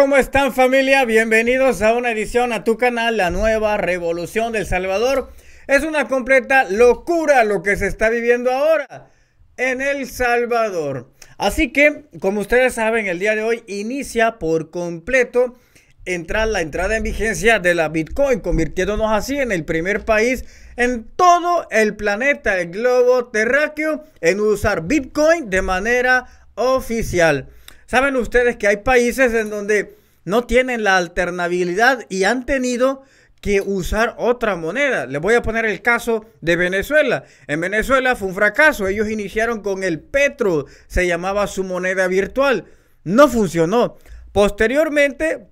¿Cómo están familia? Bienvenidos a una edición a tu canal, la nueva revolución del Salvador. Es una completa locura lo que se está viviendo ahora en El Salvador. Así que, como ustedes saben, el día de hoy inicia por completo entrar la entrada en vigencia de la Bitcoin, convirtiéndonos así en el primer país en todo el planeta, el globo terráqueo, en usar Bitcoin de manera oficial. Saben ustedes que hay países en donde no tienen la alternabilidad y han tenido que usar otra moneda. Les voy a poner el caso de Venezuela. En Venezuela fue un fracaso. Ellos iniciaron con el petro, se llamaba su moneda virtual. No funcionó. Posteriormente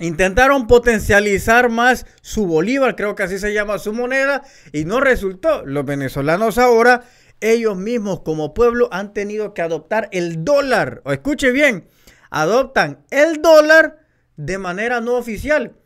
intentaron potencializar más su bolívar, creo que así se llama su moneda, y no resultó. Los venezolanos ahora ellos mismos como pueblo han tenido que adoptar el dólar. O escuche bien, adoptan el dólar de manera no oficial.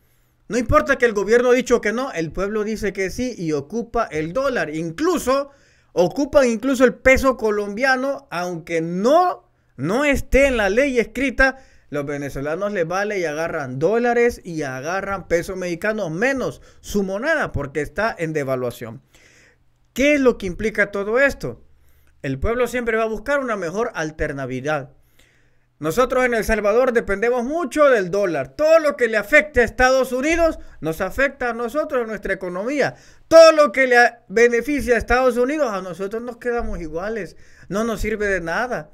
No importa que el gobierno ha dicho que no, el pueblo dice que sí y ocupa el dólar. Incluso ocupan incluso el peso colombiano, aunque no, no esté en la ley escrita. Los venezolanos les vale y agarran dólares y agarran peso mexicano menos su moneda porque está en devaluación. ¿Qué es lo que implica todo esto? El pueblo siempre va a buscar una mejor alternabilidad. Nosotros en El Salvador dependemos mucho del dólar. Todo lo que le afecte a Estados Unidos nos afecta a nosotros, a nuestra economía. Todo lo que le beneficia a Estados Unidos, a nosotros nos quedamos iguales. No nos sirve de nada.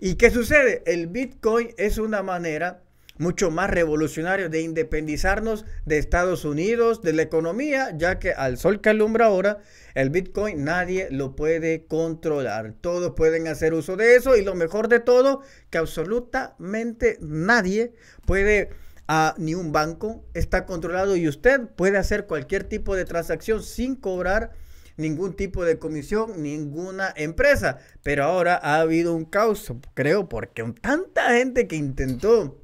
¿Y qué sucede? El Bitcoin es una manera mucho más revolucionario de independizarnos de Estados Unidos, de la economía, ya que al sol que alumbra ahora, el Bitcoin nadie lo puede controlar. Todos pueden hacer uso de eso y lo mejor de todo, que absolutamente nadie puede... Ah, ni un banco está controlado y usted puede hacer cualquier tipo de transacción sin cobrar ningún tipo de comisión, ninguna empresa. Pero ahora ha habido un caos, creo, porque tanta gente que intentó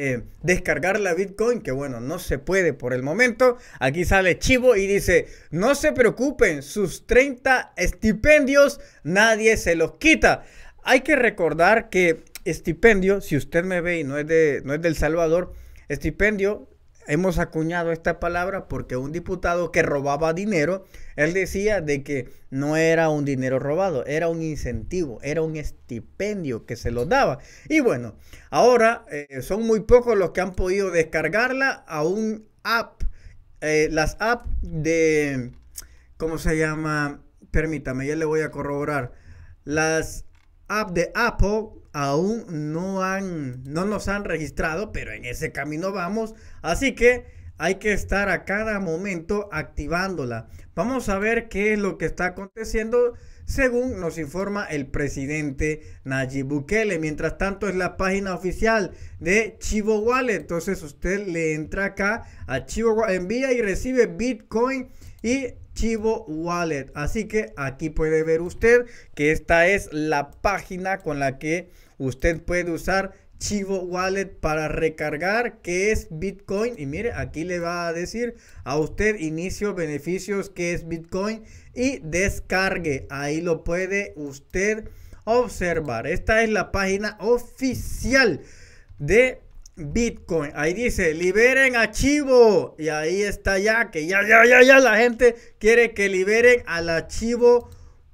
eh, descargar la Bitcoin, que bueno, no se puede por el momento. Aquí sale Chivo y dice, no se preocupen, sus 30 estipendios nadie se los quita. Hay que recordar que estipendio, si usted me ve y no es de, no es del Salvador, estipendio hemos acuñado esta palabra porque un diputado que robaba dinero, él decía de que no era un dinero robado, era un incentivo, era un estipendio que se lo daba. Y bueno, ahora eh, son muy pocos los que han podido descargarla a un app, eh, las app de, ¿cómo se llama? Permítame, ya le voy a corroborar. Las app de Apple aún no, han, no nos han registrado, pero en ese camino vamos. Así que hay que estar a cada momento activándola. Vamos a ver qué es lo que está aconteciendo según nos informa el presidente Nayib Bukele. Mientras tanto es la página oficial de Chivo Wallet. Entonces usted le entra acá a Chivo envía y recibe Bitcoin y Chivo Wallet. Así que aquí puede ver usted que esta es la página con la que usted puede usar Chivo Wallet para recargar que es Bitcoin y mire aquí le va a decir a usted inicio beneficios que es Bitcoin y descargue ahí lo puede usted observar esta es la página oficial de Bitcoin. Ahí dice, liberen archivo. Y ahí está ya, que ya, ya, ya, ya la gente quiere que liberen al archivo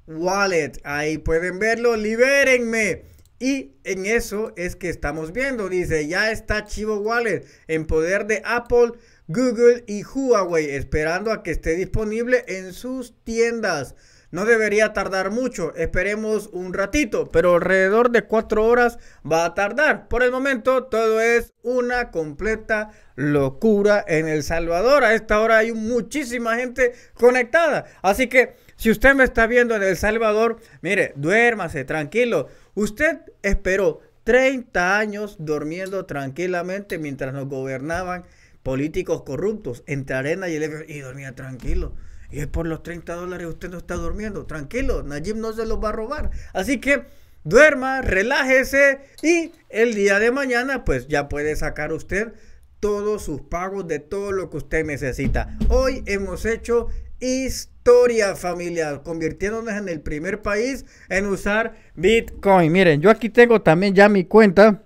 wallet. Ahí pueden verlo, libérenme. Y en eso es que estamos viendo. Dice, ya está Chivo wallet en poder de Apple Google y Huawei, esperando a que esté disponible en sus tiendas. No debería tardar mucho, esperemos un ratito, pero alrededor de cuatro horas va a tardar. Por el momento todo es una completa locura en El Salvador. A esta hora hay muchísima gente conectada. Así que si usted me está viendo en El Salvador, mire, duérmase tranquilo. Usted esperó 30 años durmiendo tranquilamente mientras nos gobernaban políticos corruptos entre Arena y el y dormía tranquilo. Y es por los 30 dólares usted no está durmiendo. Tranquilo, Najib no se los va a robar. Así que duerma, relájese y el día de mañana pues ya puede sacar usted todos sus pagos de todo lo que usted necesita. Hoy hemos hecho historia familiar, convirtiéndonos en el primer país en usar Bitcoin. Miren, yo aquí tengo también ya mi cuenta.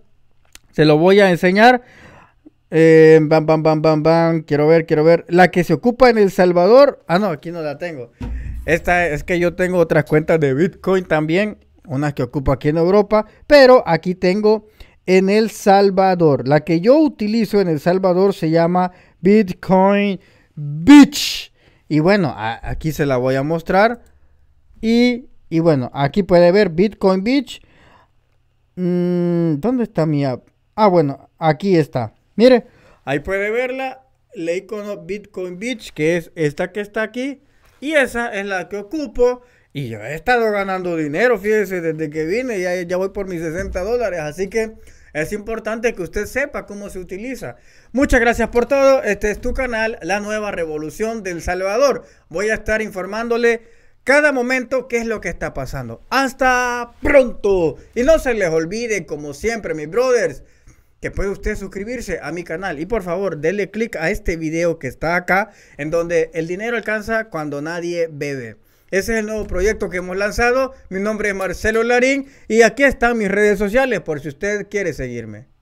Se lo voy a enseñar. Eh, em, bam, bam, bam, bam, bam. Quiero ver, quiero ver. La que se ocupa en El Salvador. Ah, no, aquí no la tengo. Esta es que yo tengo otras cuentas de Bitcoin también. Unas que ocupo aquí en Europa. Pero aquí tengo en El Salvador. La que yo utilizo en El Salvador se llama Bitcoin Beach. Y bueno, aquí se la voy a mostrar. Y, bueno, aquí puede ver Bitcoin Beach. Mm, ¿Dónde está mi app? Ah, bueno, aquí está. Mire, ahí puede verla, la icono Bitcoin Beach, que es esta que está aquí, y esa es la que ocupo. Y yo he estado ganando dinero, fíjese, desde que vine, ya, ya voy por mis 60 dólares, así que es importante que usted sepa cómo se utiliza. Muchas gracias por todo, este es tu canal, La Nueva Revolución del Salvador. Voy a estar informándole cada momento qué es lo que está pasando. Hasta pronto. Y no se les olvide, como siempre, mis brothers que puede usted suscribirse a mi canal. Y por favor, denle click a este video que está acá, en donde el dinero alcanza cuando nadie bebe. Ese es el nuevo proyecto que hemos lanzado. Mi nombre es Marcelo Larín y aquí están mis redes sociales por si usted quiere seguirme.